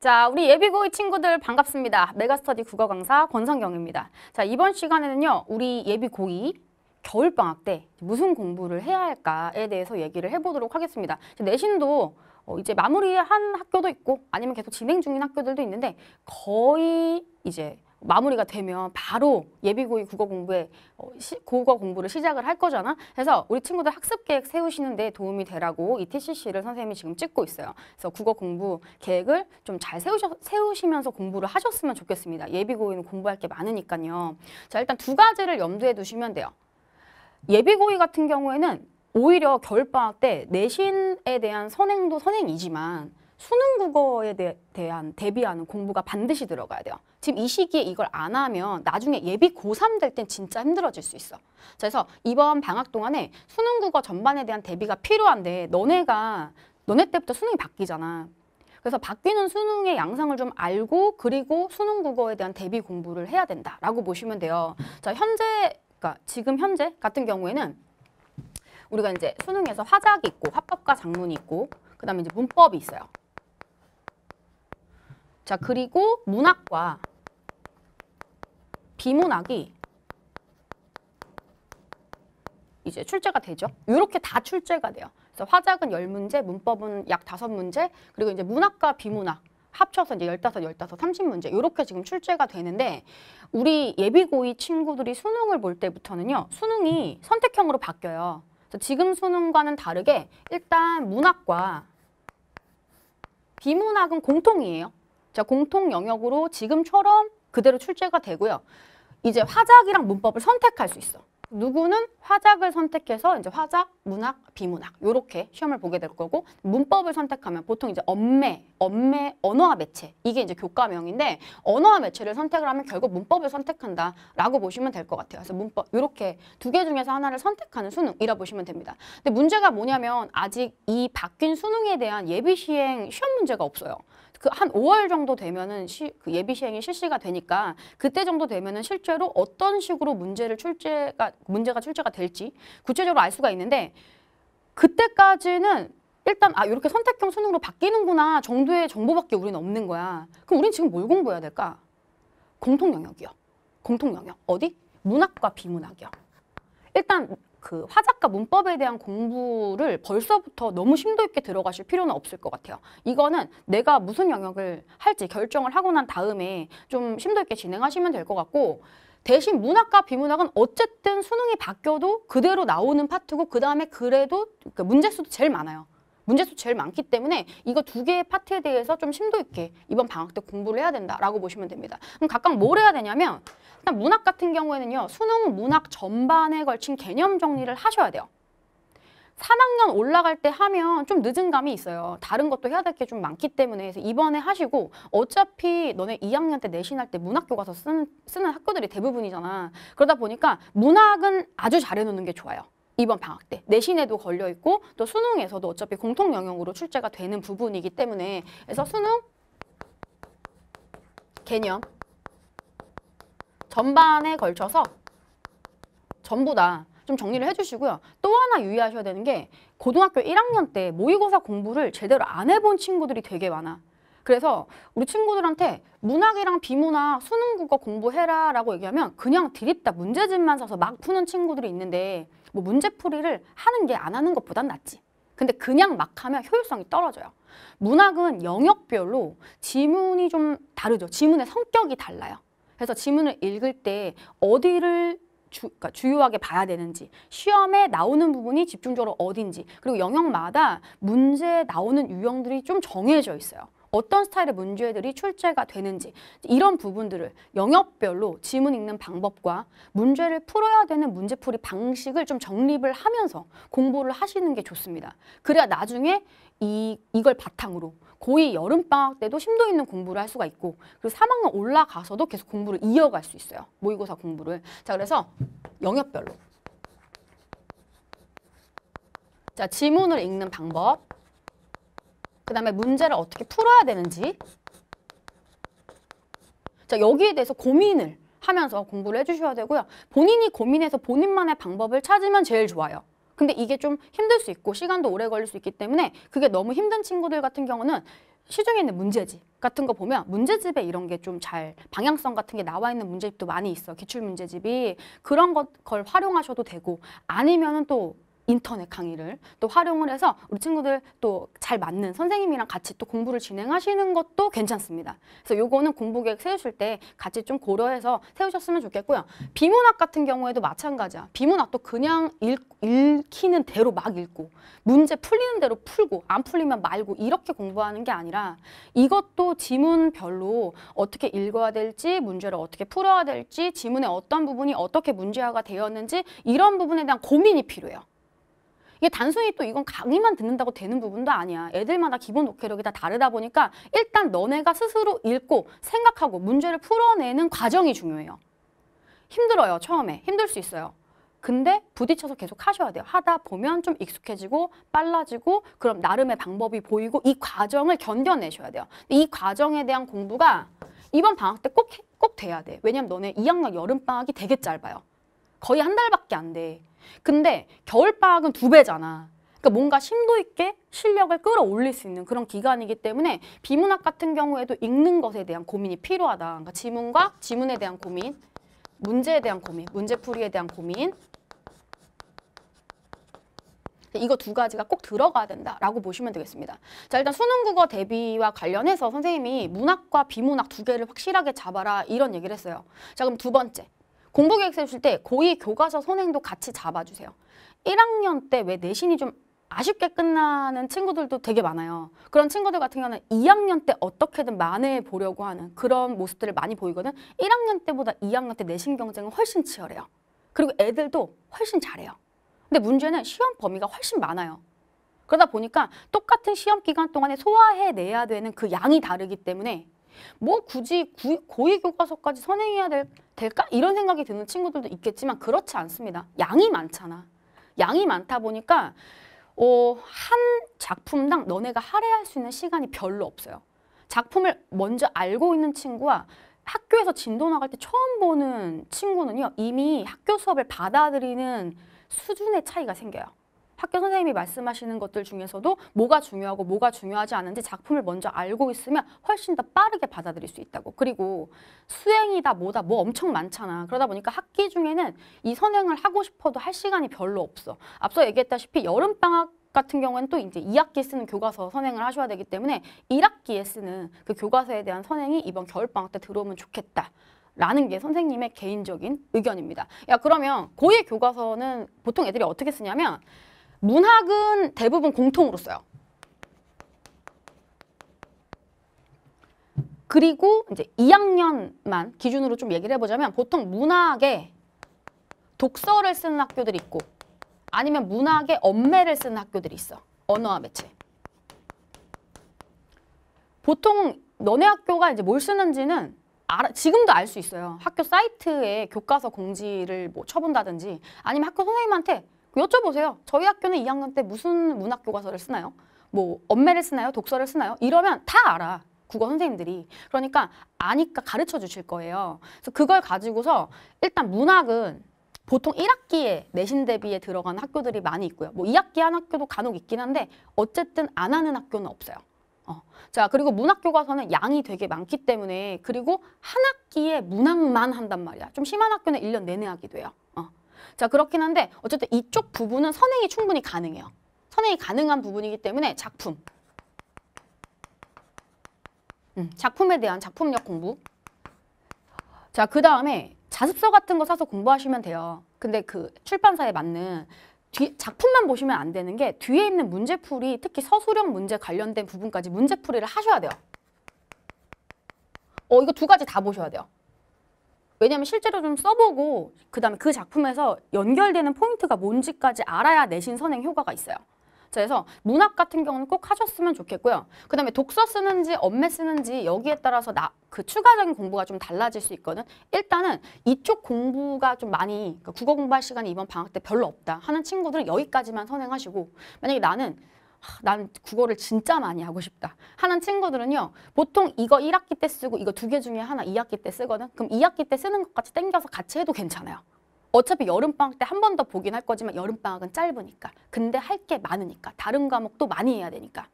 자, 우리 예비고위 친구들 반갑습니다. 메가스터디 국어 강사 권성경입니다. 자, 이번 시간에는요, 우리 예비고위 겨울방학 때 무슨 공부를 해야 할까에 대해서 얘기를 해보도록 하겠습니다. 내신도 어, 이제 마무리한 학교도 있고 아니면 계속 진행 중인 학교들도 있는데 거의 이제 마무리가 되면 바로 예비고위 국어 공부에 어, 시, 국어 공부를 시작을 할 거잖아. 그래서 우리 친구들 학습 계획 세우시는데 도움이 되라고 이 e TCC를 선생님이 지금 찍고 있어요. 그래서 국어 공부 계획을 좀 잘 세우시면서 공부를 하셨으면 좋겠습니다. 예비고위는 공부할 게 많으니까요. 자 일단 두 가지를 염두에 두시면 돼요. 예비고위 같은 경우에는 오히려 겨울방학 때 내신에 대한 선행도 선행이지만 수능 국어에 대, 한 대비하는 공부가 반드시 들어가야 돼요. 지금 이 시기에 이걸 안 하면 나중에 예비 고3 될 땐 진짜 힘들어질 수 있어. 그래서 이번 방학 동안에 수능 국어 전반에 대한 대비가 필요한데 너네가 너네 때부터 수능이 바뀌잖아. 그래서 바뀌는 수능의 양상을 좀 알고 그리고 수능 국어에 대한 대비 공부를 해야 된다라고 보시면 돼요. 자, 현재 그러니까 지금 현재 같은 경우에는 우리가 이제 수능에서 화작이 있고 화법과 작문이 있고 그다음에 이제 문법이 있어요. 자, 그리고 문학과 비문학이 이제 출제가 되죠. 이렇게 다 출제가 돼요. 그래서 화작은 열문제 문법은 약 다섯 문제 그리고 이제 문학과 비문학 합쳐서 이제 열다섯, 열다섯, 삼십 문제 이렇게 지금 출제가 되는데 우리 예비고이 친구들이 수능을 볼 때부터는요. 수능이 선택형으로 바뀌어요. 지금 수능과는 다르게 일단 문학과 비문학은 공통이에요. 자, 공통 영역으로 지금처럼 그대로 출제가 되고요. 이제 화작이랑 문법을 선택할 수 있어. 누구는 화작을 선택해서 이제 화작, 문학, 비문학 이렇게 시험을 보게 될 거고 문법을 선택하면 보통 이제 엄매, 엄매, 언어와 매체 이게 이제 교과명인데 언어와 매체를 선택을 하면 결국 문법을 선택한다라고 보시면 될 것 같아요. 그래서 문법 이렇게 두 개 중에서 하나를 선택하는 수능이라 보시면 됩니다. 근데 문제가 뭐냐면 아직 이 바뀐 수능에 대한 예비 시행 시험 문제가 없어요. 그한 5월 정도 되면은 시, 그 예비 시행이 실시가 되니까 그때 정도 되면은 실제로 어떤 식으로 문제를 출제가 문제가 출제가 될지 구체적으로 알 수가 있는데 그때까지는 일단 아 이렇게 선택형 수능으로 바뀌는구나 정도의 정보밖에 우리는 없는 거야. 그럼 우린 지금 뭘 공부해야 될까? 공통 영역이요. 공통 영역 어디? 문학과 비문학이요. 일단 그 화작가 문법에 대한 공부를 벌써부터 너무 심도 있게 들어가실 필요는 없을 것 같아요. 이거는 내가 무슨 영역을 할지 결정을 하고 난 다음에 좀 심도 있게 진행하시면 될 것 같고 대신 문학과 비문학은 어쨌든 수능이 바뀌어도 그대로 나오는 파트고 그 다음에 그래도 그 문제수도 제일 많아요. 문제수 제일 많기 때문에 이거 두 개의 파트에 대해서 좀 심도 있게 이번 방학 때 공부를 해야 된다라고 보시면 됩니다. 그럼 각각 뭘 해야 되냐면 일단 문학 같은 경우에는요. 수능 문학 전반에 걸친 개념 정리를 하셔야 돼요. 3학년 올라갈 때 하면 좀 늦은 감이 있어요. 다른 것도 해야 될 게 좀 많기 때문에 해서 이번에 하시고 어차피 너네 2학년 때 내신할 때 문학 교가서 쓰는, 쓰는 학교들이 대부분이잖아. 그러다 보니까 문학은 아주 잘해놓는 게 좋아요. 이번 방학 때 내신에도 걸려 있고 또 수능에서도 어차피 공통 영역으로 출제가 되는 부분이기 때문에 그래서 수능 개념 전반에 걸쳐서 전부 다 좀 정리를 해주시고요. 또 하나 유의하셔야 되는 게 고등학교 1학년 때 모의고사 공부를 제대로 안 해본 친구들이 되게 많아. 그래서 우리 친구들한테 문학이랑 비문학 수능 국어 공부해라 라고 얘기하면 그냥 드립다 문제집만 사서 막 푸는 친구들이 있는데 뭐 문제풀이를 하는 게 안 하는 것보단 낫지 근데 그냥 막 하면 효율성이 떨어져요 문학은 영역별로 지문이 좀 다르죠 지문의 성격이 달라요 그래서 지문을 읽을 때 어디를 주, 그러니까 주요하게 봐야 되는지 시험에 나오는 부분이 집중적으로 어딘지 그리고 영역마다 문제에 나오는 유형들이 좀 정해져 있어요. 어떤 스타일의 문제들이 출제가 되는지 이런 부분들을 영역별로 지문 읽는 방법과 문제를 풀어야 되는 문제풀이 방식을 좀 정립을 하면서 공부를 하시는 게 좋습니다. 그래야 나중에 이, 이걸 바탕으로 고이 여름방학 때도 심도 있는 공부를 할 수가 있고 그리고 3학년 올라가서도 계속 공부를 이어갈 수 있어요. 모의고사 공부를. 자 그래서 영역별로 자 지문을 읽는 방법 그 다음에 문제를 어떻게 풀어야 되는지 자 여기에 대해서 고민을 하면서 공부를 해주셔야 되고요. 본인이 고민해서 본인만의 방법을 찾으면 제일 좋아요. 근데 이게 좀 힘들 수 있고 시간도 오래 걸릴 수 있기 때문에 그게 너무 힘든 친구들 같은 경우는 시중에 있는 문제집 같은 거 보면 문제집에 이런 게 좀 잘 방향성 같은 게 나와 있는 문제집도 많이 있어 기출 문제집이 그런 것, 걸 활용하셔도 되고 아니면은 또 인터넷 강의를 또 활용을 해서 우리 친구들 또 잘 맞는 선생님이랑 같이 또 공부를 진행하시는 것도 괜찮습니다. 그래서 요거는 공부 계획 세우실 때 같이 좀 고려해서 세우셨으면 좋겠고요. 비문학 같은 경우에도 마찬가지야. 비문학도 그냥 읽, 읽히는 대로 막 읽고 문제 풀리는 대로 풀고 안 풀리면 말고 이렇게 공부하는 게 아니라 이것도 지문별로 어떻게 읽어야 될지 문제를 어떻게 풀어야 될지 지문의 어떤 부분이 어떻게 문제화가 되었는지 이런 부분에 대한 고민이 필요해요. 이게 단순히 또 이건 강의만 듣는다고 되는 부분도 아니야. 애들마다 기본 독해력이 다 다르다 보니까 일단 너네가 스스로 읽고 생각하고 문제를 풀어내는 과정이 중요해요. 힘들어요, 처음에. 힘들 수 있어요. 근데 부딪혀서 계속 하셔야 돼요. 하다 보면 좀 익숙해지고 빨라지고 그럼 나름의 방법이 보이고 이 과정을 견뎌내셔야 돼요. 이 과정에 대한 공부가 이번 방학 때 꼭 꼭 돼야 돼. 왜냐면 너네 2학년 여름방학이 되게 짧아요. 거의 한 달밖에 안 돼. 근데 겨울방학은 두 배잖아. 그러니까 뭔가 심도 있게 실력을 끌어올릴 수 있는 그런 기간이기 때문에 비문학 같은 경우에도 읽는 것에 대한 고민이 필요하다. 그러니까 지문과 지문에 대한 고민, 문제에 대한 고민, 문제풀이에 대한 고민, 그러니까 이거 두 가지가 꼭 들어가야 된다라고 보시면 되겠습니다. 자 일단 수능 국어 대비와 관련해서 선생님이 문학과 비문학 두 개를 확실하게 잡아라 이런 얘기를 했어요. 자 그럼 두 번째 공부 계획서 실때 고의 교과서 선행도 같이 잡아주세요. 1학년 때 왜 내신이 좀 아쉽게 끝나는 친구들도 되게 많아요. 그런 친구들 같은 경우는 2학년 때 어떻게든 만회해 보려고 하는 그런 모습들을 많이 보이거든. 1학년 때보다 2학년 때 내신 경쟁은 훨씬 치열해요. 그리고 애들도 훨씬 잘해요. 근데 문제는 시험 범위가 훨씬 많아요. 그러다 보니까 똑같은 시험 기간 동안에 소화해내야 되는 그 양이 다르기 때문에 뭐 굳이 고위 교과서까지 선행해야 될, 될까? 이런 생각이 드는 친구들도 있겠지만 그렇지 않습니다. 양이 많잖아. 양이 많다 보니까 어, 한 작품당 너네가 할애할 수 있는 시간이 별로 없어요. 작품을 먼저 알고 있는 친구와 학교에서 진도 나갈 때 처음 보는 친구는요. 이미 학교 수업을 받아들이는 수준의 차이가 생겨요. 학교 선생님이 말씀하시는 것들 중에서도 뭐가 중요하고 뭐가 중요하지 않은지 작품을 먼저 알고 있으면 훨씬 더 빠르게 받아들일 수 있다고. 그리고 수행이다 뭐다 뭐 엄청 많잖아. 그러다 보니까 학기 중에는 이 선행을 하고 싶어도 할 시간이 별로 없어. 앞서 얘기했다시피 여름방학 같은 경우는 에또 이제 2학기 쓰는 교과서 선행을 하셔야 되기 때문에 1학기에 쓰는 그 교과서에 대한 선행이 이번 겨울방학 때 들어오면 좋겠다. 라는 게 선생님의 개인적인 의견입니다. 야, 그러면 고의 교과서는 보통 애들이 어떻게 쓰냐면 문학은 대부분 공통으로 써요. 그리고 이제 2학년만 기준으로 좀 얘기를 해보자면 보통 문학에 독서를 쓰는 학교들이 있고 아니면 문학에 엄매를 쓰는 학교들이 있어. 언어와 매체. 보통 너네 학교가 이제 뭘 쓰는지는 알아, 지금도 알 수 있어요. 학교 사이트에 교과서 공지를 뭐 쳐본다든지 아니면 학교 선생님한테 여쭤보세요. 저희 학교는 2학년 때 무슨 문학 교과서를 쓰나요? 뭐 엄매를 쓰나요? 독서를 쓰나요? 이러면 다 알아. 국어 선생님들이 그러니까 아니까 가르쳐 주실 거예요. 그래서 그걸 가지고서 일단 문학은 보통 1학기에 내신 대비에 들어가는 학교들이 많이 있고요. 뭐 2학기 한 학교도 간혹 있긴 한데 어쨌든 안 하는 학교는 없어요. 어. 자 그리고 문학 교과서는 양이 되게 많기 때문에 그리고 한 학기에 문학만 한단 말이야. 좀 심한 학교는 1년 내내 하기도해요 자 그렇긴 한데 어쨌든 이쪽 부분은 선행이 충분히 가능해요. 선행이 가능한 부분이기 때문에 작품. 음, 작품에 대한 작품력 공부. 자, 그 다음에 자습서 같은 거 사서 공부하시면 돼요. 근데 그 출판사에 맞는 뒤, 작품만 보시면 안 되는 게 뒤에 있는 문제풀이 특히 서술형 문제 관련된 부분까지 문제풀이를 하셔야 돼요. 어, 이거 두 가지 다 보셔야 돼요. 왜냐하면 실제로 좀 써보고 그다음에 그 작품에서 연결되는 포인트가 뭔지까지 알아야 내신 선행 효과가 있어요. 그래서 문학 같은 경우는 꼭 하셨으면 좋겠고요. 그다음에 독서 쓰는지 엄매 쓰는지 여기에 따라서 나 그 추가적인 공부가 좀 달라질 수 있거든. 일단은 이쪽 공부가 좀 많이 그러니까 국어 공부할 시간이 이번 방학 때 별로 없다 하는 친구들은 여기까지만 선행하시고 만약에 나는 난 국어를 진짜 많이 하고 싶다 하는 친구들은요 보통 이거 1학기 때 쓰고 이거 두 개 중에 하나 2학기 때 쓰거든 그럼 2학기 때 쓰는 것 같이 땡겨서 같이 해도 괜찮아요 어차피 여름방학 때 한 번 더 보긴 할 거지만 여름방학은 짧으니까 근데 할 게 많으니까 다른 과목도 많이 해야 되니까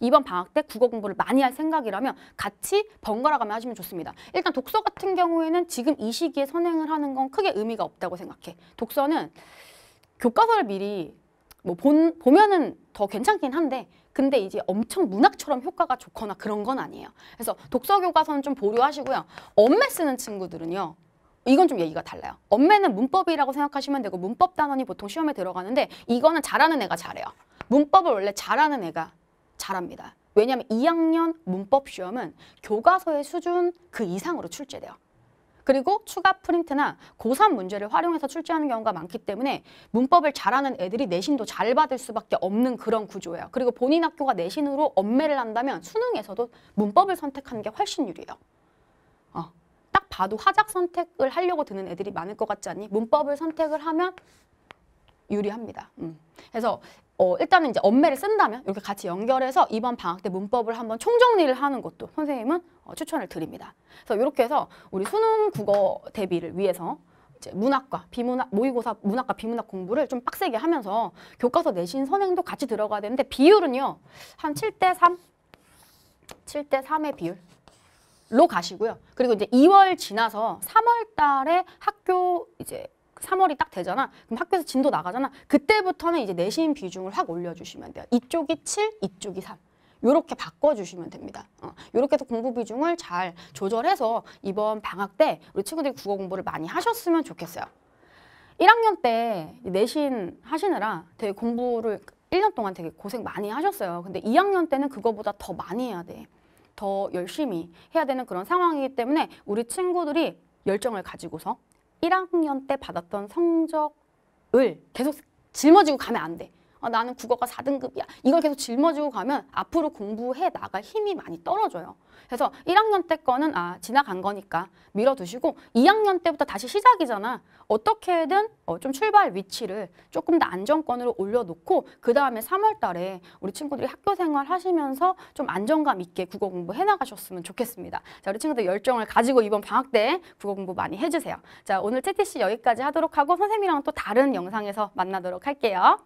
이번 방학 때 국어 공부를 많이 할 생각이라면 같이 번갈아가며 하시면 좋습니다. 일단 독서 같은 경우에는 지금 이 시기에 선행을 하는 건 크게 의미가 없다고 생각해. 독서는 교과서를 미리 뭐 본, 보면은 더 괜찮긴 한데 근데 이제 엄청 문학처럼 효과가 좋거나 그런 건 아니에요. 그래서 독서 교과서는 좀 보류하시고요. 엄매 쓰는 친구들은요. 이건 좀 얘기가 달라요. 엄매는 문법이라고 생각하시면 되고 문법 단원이 보통 시험에 들어가는데 이거는 잘하는 애가 잘해요. 문법을 원래 잘하는 애가 잘합니다. 왜냐하면 2학년 문법 시험은 교과서의 수준 그 이상으로 출제돼요. 그리고 추가 프린트나 고3 문제를 활용해서 출제하는 경우가 많기 때문에 문법을 잘하는 애들이 내신도 잘 받을 수밖에 없는 그런 구조예요. 그리고 본인 학교가 내신으로 엄매를 한다면 수능에서도 문법을 선택하는 게 훨씬 유리해요. 어, 딱 봐도 하작 선택을 하려고 드는 애들이 많을 것 같지 않니? 문법을 선택을 하면 유리합니다. 음. 그래서 어, 일단은 이제 엄매를 쓴다면 이렇게 같이 연결해서 이번 방학 때 문법을 한번 총정리를 하는 것도 선생님은 어, 추천을 드립니다. 그래서 이렇게 해서 우리 수능 국어 대비를 위해서 이제 문학과 비문학 모의고사 문학과 비문학 공부를 좀 빡세게 하면서 교과서 내신 선행도 같이 들어가야 되는데 비율은요 한 7대 3, 7대 3의 비율. 로 가시고요. 그리고 이제 2월 지나서 3월 달에 학교 이제 3월이딱 되잖아. 그럼 학교에서 진도 나가잖아. 그때부터는 이제 내신 비중을 확 올려주시면 돼요. 이쪽이 7, 이쪽이 3. 요렇게 바꿔주시면 됩니다. 이렇게 어, 해서 공부 비중을 잘 조절해서 이번 방학 때 우리 친구들이 국어 공부를 많이 하셨으면 좋겠어요. 1학년 때 내신 하시느라 되게 공부를 1년 동안 되게 고생 많이 하셨어요. 근데 2학년 때는 그거보다 더 많이 해야 돼. 더 열심히 해야 되는 그런 상황이기 때문에 우리 친구들이 열정을 가지고서 1학년 때 받았던 성적을 계속 짊어지고 가면 안 돼. 아, 나는 국어가 4등급이야. 이걸 계속 짊어지고 가면 앞으로 공부해 나갈 힘이 많이 떨어져요. 그래서 1학년 때 거는 아 지나간 거니까 밀어두시고 2학년 때부터 다시 시작이잖아. 어떻게든 어, 좀 출발 위치를 조금 더 안정권으로 올려놓고 그 다음에 3월 달에 우리 친구들이 학교 생활 하시면서 좀 안정감 있게 국어 공부 해나가셨으면 좋겠습니다. 자 우리 친구들 열정을 가지고 이번 방학 때 국어 공부 많이 해주세요. 자 오늘 TTC 여기까지 하도록 하고 선생님이랑 또 다른 영상에서 만나도록 할게요.